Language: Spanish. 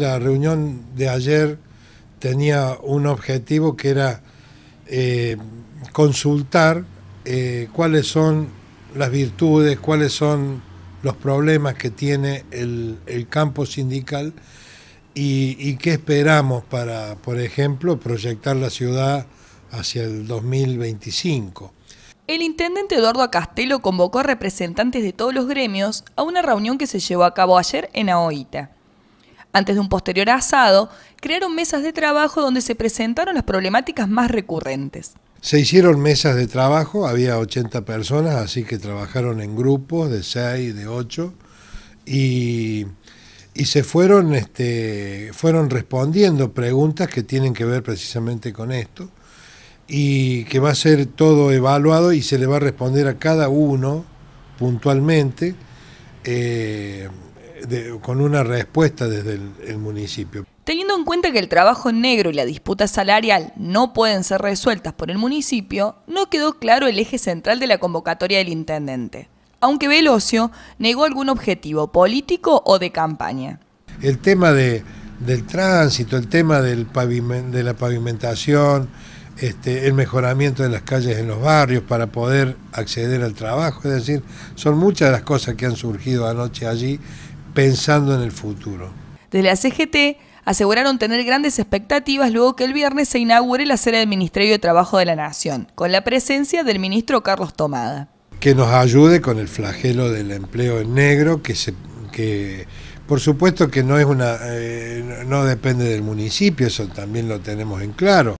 La reunión de ayer tenía un objetivo que era eh, consultar eh, cuáles son las virtudes, cuáles son los problemas que tiene el, campo sindical y, qué esperamos para, por ejemplo, proyectar la ciudad hacia el 2025. El intendente Eduardo Castelo convocó a representantes de todos los gremios a una reunión que se llevó a cabo ayer en Aoita. Antes de un posterior asado, crearon mesas de trabajo donde se presentaron las problemáticas más recurrentes. Se hicieron mesas de trabajo, había 80 personas, así que trabajaron en grupos de 6, de 8, y, se fueron, este, fueron respondiendo preguntas que tienen que ver precisamente con esto, y que va a ser todo evaluado y se le va a responder a cada uno puntualmente. Eh, con una respuesta desde el, municipio. Teniendo en cuenta que el trabajo negro y la disputa salarial no pueden ser resueltas por el municipio, no quedó claro el eje central de la convocatoria del intendente, aunque Velocio negó algún objetivo político o de campaña. El tema del tránsito, el tema de la pavimentación, este, el mejoramiento de las calles en los barrios para poder acceder al trabajo. Es decir, son muchas las cosas que han surgido anoche allí pensando en el futuro. Desde la CGT aseguraron tener grandes expectativas luego que el viernes se inaugure la sede del Ministerio de Trabajo de la Nación, con la presencia del ministro Carlos Tomada. Que nos ayude con el flagelo del empleo en negro, que, por supuesto que no, es una, eh, no depende del municipio, eso también lo tenemos en claro.